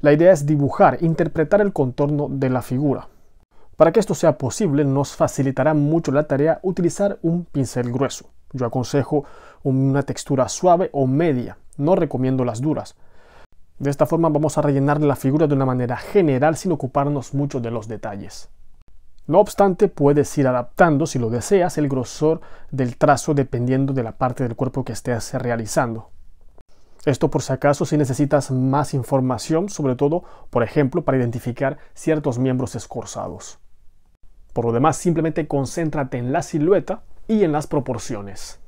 La idea es dibujar, interpretar el contorno de la figura. Para que esto sea posible nos facilitará mucho la tarea utilizar un pincel grueso. Yo aconsejo una textura suave o media, no recomiendo las duras. De esta forma vamos a rellenar la figura de una manera general sin ocuparnos mucho de los detalles. No obstante, puedes ir adaptando, si lo deseas, el grosor del trazo dependiendo de la parte del cuerpo que estés realizando. Esto por si acaso si necesitas más información, sobre todo, por ejemplo, para identificar ciertos miembros escorzados. Por lo demás, simplemente concéntrate en la silueta y en las proporciones.